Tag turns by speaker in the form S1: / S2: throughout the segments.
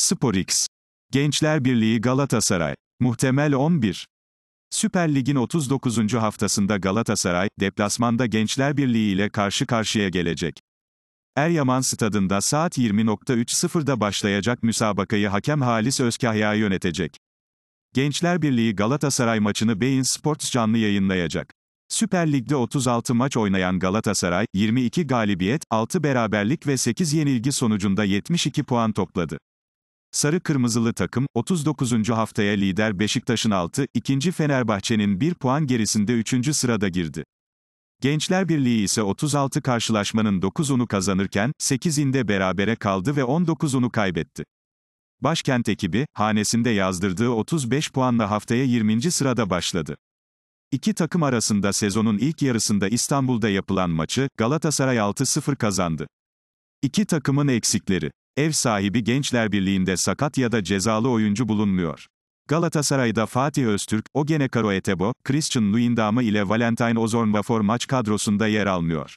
S1: SporX. Gençler Birliği Galatasaray. Muhtemel 11. Süper Lig'in 39. haftasında Galatasaray, deplasmanda Gençler Birliği ile karşı karşıya gelecek. Eryaman Stadında saat 20.30'da başlayacak müsabakayı hakem Halis Özkahya yönetecek. Gençler Birliği Galatasaray maçını Beyin Sports canlı yayınlayacak. Süper Lig'de 36 maç oynayan Galatasaray, 22 galibiyet, 6 beraberlik ve 8 yenilgi sonucunda 72 puan topladı. Sarı kırmızılı takım 39. haftaya lider Beşiktaş'ın 6, 2. Fenerbahçe'nin 1 puan gerisinde 3. sırada girdi. Gençler Birliği ise 36 karşılaşmanın 9'unu kazanırken 8'inde berabere kaldı ve 19'unu kaybetti. Başkent ekibi, hanesinde yazdırdığı 35 puanla haftaya 20. sırada başladı. İki takım arasında sezonun ilk yarısında İstanbul'da yapılan maçı, Galatasaray 6-0 kazandı. İki takımın eksikleri. Ev sahibi Gençler Birliği'nde sakat ya da cezalı oyuncu bulunmuyor. Galatasaray'da Fatih Öztürk, Ogene Karo Etebo, Christian Luyendama ile Valentine Ozornbafor maç kadrosunda yer almıyor.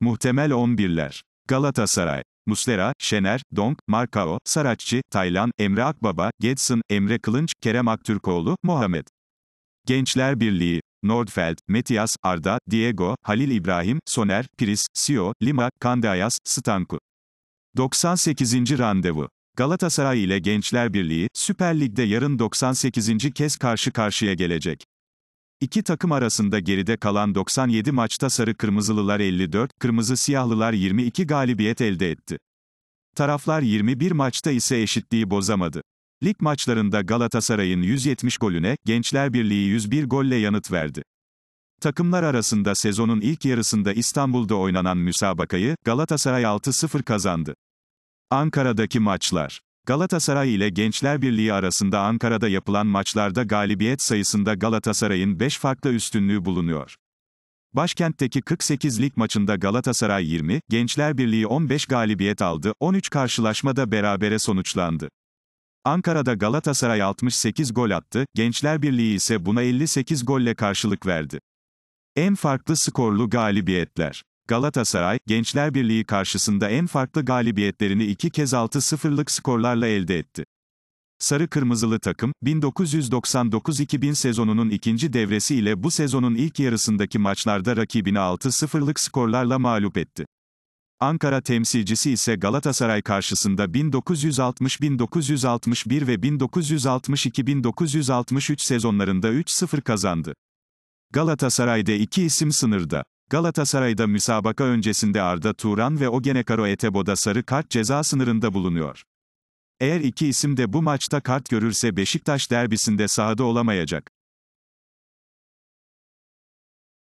S1: Muhtemel 11'ler. Galatasaray. Muslera, Şener, Donk, Markao, Saraççı, Taylan, Emre Akbaba, Gedson, Emre Kılınç, Kerem Aktürkoğlu, Muhammed. Gençler Birliği. Nordfeld, Metias, Arda, Diego, Halil İbrahim, Soner, Piris, Sio, Lima, Kandayas, Stanku. 98. Randevu Galatasaray ile Gençler Birliği, Süper Lig'de yarın 98. kez karşı karşıya gelecek. İki takım arasında geride kalan 97 maçta sarı kırmızılılar 54, kırmızı siyahlılar 22 galibiyet elde etti. Taraflar 21 maçta ise eşitliği bozamadı. Lig maçlarında Galatasaray'ın 170 golüne, Gençler Birliği 101 golle yanıt verdi. Takımlar arasında sezonun ilk yarısında İstanbul'da oynanan müsabakayı Galatasaray 6-0 kazandı. Ankara'daki maçlar Galatasaray ile Gençler Birliği arasında Ankara'da yapılan maçlarda galibiyet sayısında Galatasaray'ın 5 farklı üstünlüğü bulunuyor. Başkentteki 48 lig maçında Galatasaray 20, Gençler Birliği 15 galibiyet aldı, 13 karşılaşmada berabere sonuçlandı. Ankara'da Galatasaray 68 gol attı, Gençler Birliği ise buna 58 golle karşılık verdi. En farklı skorlu galibiyetler. Galatasaray, Gençler Birliği karşısında en farklı galibiyetlerini iki kez 6-0'lık skorlarla elde etti. Sarı Kırmızılı takım, 1999-2000 sezonunun ikinci devresi ile bu sezonun ilk yarısındaki maçlarda rakibini 6-0'lık skorlarla mağlup etti. Ankara temsilcisi ise Galatasaray karşısında 1960-1961 ve 1962-1963 sezonlarında 3-0 kazandı. Galatasaray'da iki isim sınırda. Galatasaray'da müsabaka öncesinde Arda Turan ve Ogenekaro Etebo'da sarı kart ceza sınırında bulunuyor. Eğer iki isim de bu maçta kart görürse Beşiktaş derbisinde sahada olamayacak.